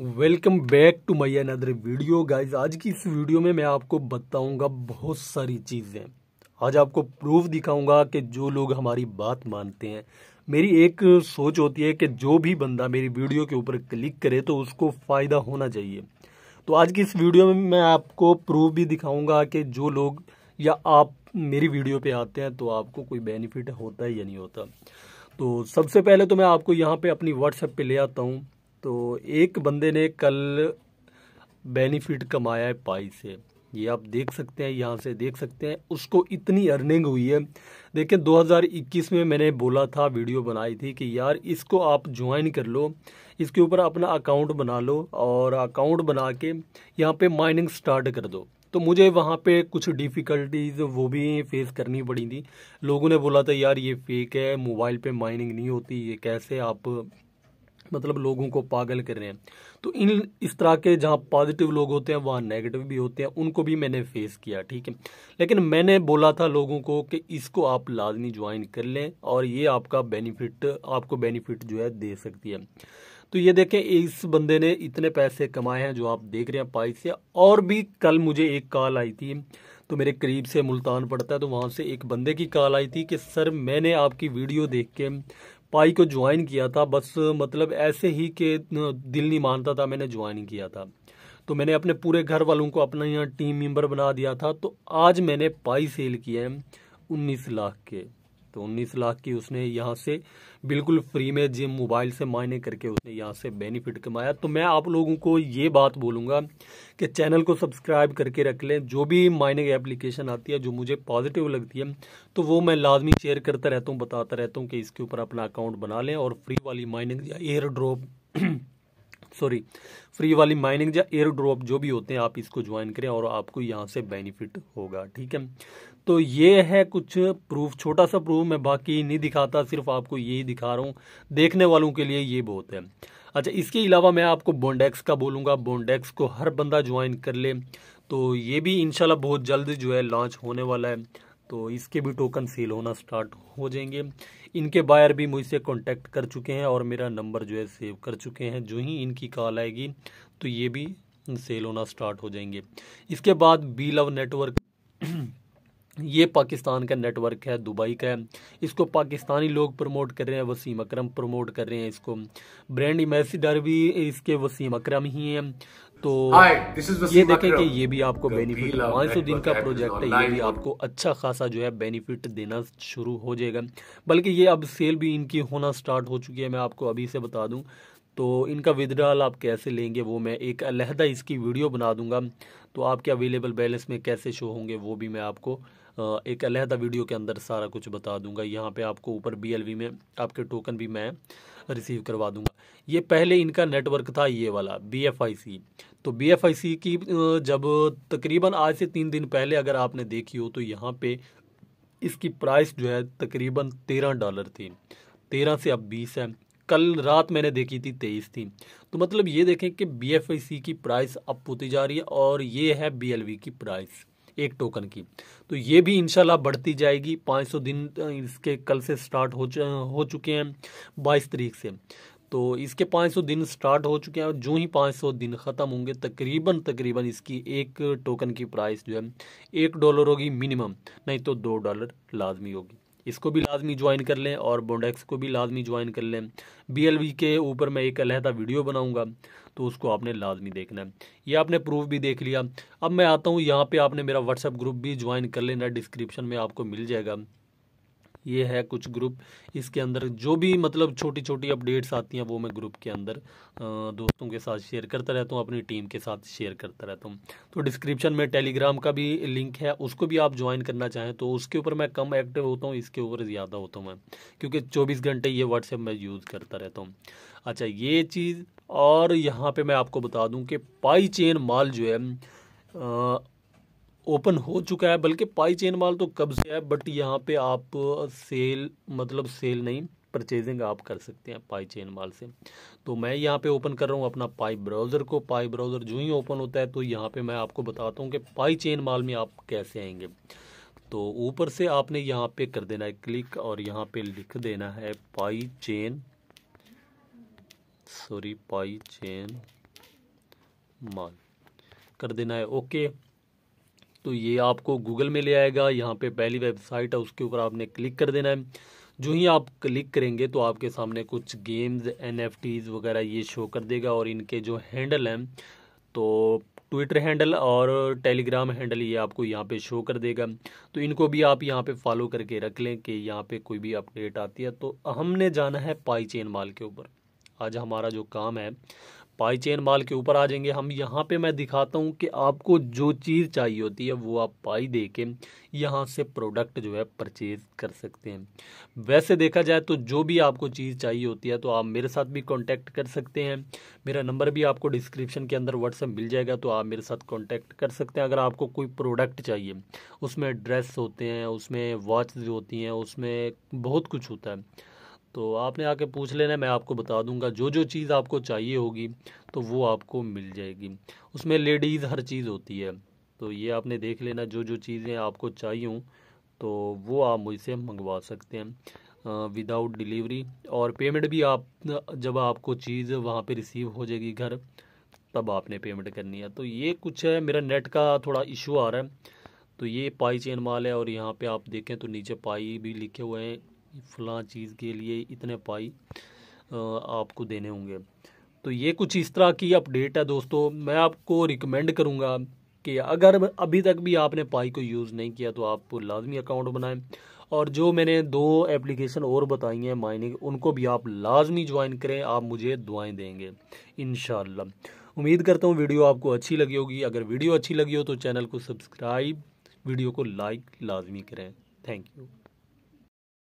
welcome back to my another video guys आज की इस वीडियो में मैं आपको बताऊंगा बहुत सारी चीज़ें आज आपको प्रूफ दिखाऊंगा कि जो लोग हमारी बात मानते हैं मेरी एक सोच होती है कि जो भी बंदा मेरी वीडियो के ऊपर क्लिक करे तो उसको फ़ायदा होना चाहिए तो आज की इस वीडियो में मैं आपको प्रूफ भी दिखाऊंगा कि जो लोग या आप मेरी वीडियो पर आते हैं तो आपको कोई बेनिफिट होता है या नहीं होता तो सबसे पहले तो मैं आपको यहाँ पर अपनी व्हाट्सएप पर ले आता हूँ तो एक बंदे ने कल बेनिफिट कमाया है पाई से ये आप देख सकते हैं यहाँ से देख सकते हैं उसको इतनी अर्निंग हुई है देखिए 2021 में मैंने बोला था वीडियो बनाई थी कि यार इसको आप ज्वाइन कर लो इसके ऊपर अपना अकाउंट बना लो और अकाउंट बना के यहाँ पे माइनिंग स्टार्ट कर दो तो मुझे वहाँ पे कुछ डिफ़िकल्टीज वो भी फेस करनी पड़ी थी लोगों ने बोला था यार ये फेक है मोबाइल पर माइनिंग नहीं होती ये कैसे आप मतलब लोगों को पागल कर रहे हैं तो इन इस तरह के जहाँ पॉजिटिव लोग होते हैं वहाँ नेगेटिव भी होते हैं उनको भी मैंने फेस किया ठीक है लेकिन मैंने बोला था लोगों को कि इसको आप लाजमी ज्वाइन कर लें और ये आपका बेनिफिट आपको बेनिफिट जो है दे सकती है तो ये देखें इस बंदे ने इतने पैसे कमाए हैं जो आप देख रहे हैं पाई से और भी कल मुझे एक कॉल आई थी तो मेरे करीब से मुल्तान पड़ता है तो वहाँ से एक बंदे की कॉल आई थी कि सर मैंने आपकी वीडियो देख के पाई को ज्वाइन किया था बस मतलब ऐसे ही कि दिल नहीं मानता था मैंने ज्वाइन किया था तो मैंने अपने पूरे घर वालों को अपना यहाँ टीम मेंबर बना दिया था तो आज मैंने पाई सेल किए हैं उन्नीस लाख के तो 19 लाख की उसने यहाँ से बिल्कुल फ्री में जिम मोबाइल से मायने करके उसने यहाँ से बेनिफिट कमाया तो मैं आप लोगों को ये बात बोलूँगा कि चैनल को सब्सक्राइब करके रख लें जो भी माइनिंग एप्लीकेशन आती है जो मुझे पॉजिटिव लगती है तो वो मैं लाजमी शेयर करता रहता हूँ बताता रहता हूँ कि इसके ऊपर अपना अकाउंट बना लें और फ्री वाली माइनिंग या एयर ड्रॉप सॉरी फ्री वाली माइनिंग या एयर ड्रॉप जो भी होते हैं आप इसको ज्वाइन करें और आपको यहाँ से बेनिफिट होगा ठीक है तो ये है कुछ प्रूफ छोटा सा प्रूफ मैं बाकी नहीं दिखाता सिर्फ आपको यही दिखा रहा हूँ देखने वालों के लिए ये बहुत है अच्छा इसके अलावा मैं आपको बोंडेक्स का बोलूँगा बोंडेक्स को हर बंदा ज्वाइन कर ले तो ये भी इनशाला बहुत जल्द जो है लॉन्च होने वाला है तो इसके भी टोकन सेल होना स्टार्ट हो जाएंगे इनके बायर भी मुझसे कांटेक्ट कर चुके हैं और मेरा नंबर जो है सेव कर चुके हैं जो ही इनकी कॉल आएगी तो ये भी सेल होना स्टार्ट हो जाएंगे इसके बाद बी लव नेटवर्क ये पाकिस्तान का नेटवर्क है दुबई का है इसको पाकिस्तानी लोग प्रमोट कर रहे हैं वसीम अकरम प्रमोट कर रहे हैं इसको ब्रांड एम्बेसडर भी इसके वसीम अकरम ही हैं तो ये देखें कि ये भी आपको बेनिफिट पाँच सौ दिन का प्रोजेक्ट है ये भी आपको अच्छा खासा जो है बेनिफिट देना शुरू हो जाएगा बल्कि ये अब सेल भी इनकी होना स्टार्ट हो चुकी है मैं आपको अभी से बता दूं तो इनका विदड्रॉल आप कैसे लेंगे वो मैं एक अलहदा इसकी वीडियो बना दूंगा तो आपके अवेलेबल बैलेंस में कैसे शो होंगे वो भी मैं आपको एक अलहदा वीडियो के अंदर सारा कुछ बता दूंगा यहाँ पे आपको ऊपर वी में आपके टोकन भी मैं रिसीव करवा दूंगा ये पहले इनका नेटवर्क था ये वाला बी एफ तो बीएफआईसी की जब तकरीबन आज से तीन दिन पहले अगर आपने देखी हो तो यहाँ पे इसकी प्राइस जो है तकरीबन तेरह डॉलर थी तेरह से अब बीस है कल रात मैंने देखी थी तेईस थी तो मतलब ये देखें कि बी की प्राइस अप होती जा रही है और ये है बी की प्राइस एक टोकन की तो ये भी इनशाला बढ़ती जाएगी 500 दिन इसके कल से स्टार्ट हो हो चुके हैं 22 तरीक से तो इसके 500 दिन स्टार्ट हो चुके हैं और जो ही 500 दिन ख़त्म होंगे तकरीबन तकरीबन इसकी एक टोकन की प्राइस जो है एक डॉलर होगी मिनिमम नहीं तो दो डॉलर लाजमी होगी इसको भी लाजमी ज्वाइन कर लें और बोडेक्स को भी लाजमी ज्वाइन कर लें बी के ऊपर मैं एक अलहदा वीडियो बनाऊँगा तो उसको आपने लाजमी देखना है ये आपने प्रूफ भी देख लिया अब मैं आता हूँ यहाँ पे आपने मेरा व्हाट्सअप ग्रुप भी ज्वाइन कर लेना डिस्क्रिप्शन में आपको मिल जाएगा ये है कुछ ग्रुप इसके अंदर जो भी मतलब छोटी छोटी अपडेट्स आती हैं वो मैं ग्रुप के अंदर दोस्तों के साथ शेयर करता रहता हूँ अपनी टीम के साथ शेयर करता रहता हूँ तो डिस्क्रिप्शन में टेलीग्राम का भी लिंक है उसको भी आप ज्वाइन करना चाहें तो उसके ऊपर मैं कम एक्टिव होता हूँ इसके ऊपर ज़्यादा होता हूँ मैं क्योंकि चौबीस घंटे ये व्हाट्सएप मैं यूज़ करता रहता हूँ अच्छा ये चीज़ और यहाँ पर मैं आपको बता दूँ कि पाई चेन माल जो है ओपन हो चुका है बल्कि पाई चेन माल तो कब से है बट यहाँ पे आप सेल मतलब सेल नहीं परचेजिंग आप कर सकते हैं पाई चेन माल से तो मैं यहाँ पे ओपन कर रहा हूँ अपना पाई ब्राउज़र को पाई ब्राउज़र जो ही ओपन होता है तो यहाँ पे मैं आपको बताता हूँ कि पाई चेन माल में आप कैसे आएंगे तो ऊपर से आपने यहाँ पे कर देना है क्लिक और यहाँ पे लिख देना है Pi chain sorry Pi chain माल कर देना है ओके तो ये आपको गूगल में ले आएगा यहाँ पे पहली वेबसाइट है उसके ऊपर आपने क्लिक कर देना है जो ही आप क्लिक करेंगे तो आपके सामने कुछ गेम्स एन वगैरह ये शो कर देगा और इनके जो हैंडल हैं तो ट्विटर हैंडल और टेलीग्राम हैंडल ये आपको यहाँ पे शो कर देगा तो इनको भी आप यहाँ पे फॉलो करके रख लें कि यहाँ पे कोई भी अपडेट आती है तो हमने जाना है पाई चेन माल के ऊपर आज हमारा जो काम है पाई चेन माल के ऊपर आ जाएंगे हम यहाँ पे मैं दिखाता हूँ कि आपको जो चीज़ चाहिए होती है वो आप पाई दे के यहाँ से प्रोडक्ट जो है परचेज कर सकते हैं वैसे देखा जाए तो जो भी आपको चीज़ चाहिए होती है तो आप मेरे साथ भी कांटेक्ट कर सकते हैं मेरा नंबर भी आपको डिस्क्रिप्शन के अंदर व्हाट्सएप मिल जाएगा तो आप मेरे साथ कॉन्टैक्ट कर सकते हैं अगर आपको कोई प्रोडक्ट चाहिए उसमें ड्रेस होते हैं उसमें वॉच होती हैं उसमें बहुत कुछ होता है तो आपने आके पूछ लेना मैं आपको बता दूंगा जो जो चीज़ आपको चाहिए होगी तो वो आपको मिल जाएगी उसमें लेडीज़ हर चीज़ होती है तो ये आपने देख लेना जो जो चीज़ें आपको चाहिए हूँ तो वो आप मुझसे मंगवा सकते हैं विदाउट डिलीवरी और पेमेंट भी आप जब आपको चीज़ वहाँ पे रिसीव हो जाएगी घर तब आपने पेमेंट करनी है तो ये कुछ है मेरा नेट का थोड़ा इशू आ रहा है तो ये पाई चेन माल है और यहाँ पे आप देखें तो नीचे पाई भी लिखे हुए हैं फ़लां चीज़ के लिए इतने पाई आपको देने होंगे तो ये कुछ इस तरह की अपडेट है दोस्तों मैं आपको रिकमेंड करूँगा कि अगर अभी तक भी आपने पाई को यूज़ नहीं किया तो आप लाजमी अकाउंट बनाएं और जो मैंने दो एप्लीकेशन और बताई हैं माइनिंग उनको भी आप लाजमी ज्वाइन करें आप मुझे दुआएं देंगे इन उम्मीद करता हूँ वीडियो आपको अच्छी लगी होगी अगर वीडियो अच्छी लगी हो तो चैनल को सब्सक्राइब वीडियो को लाइक लाजमी करें थैंक यू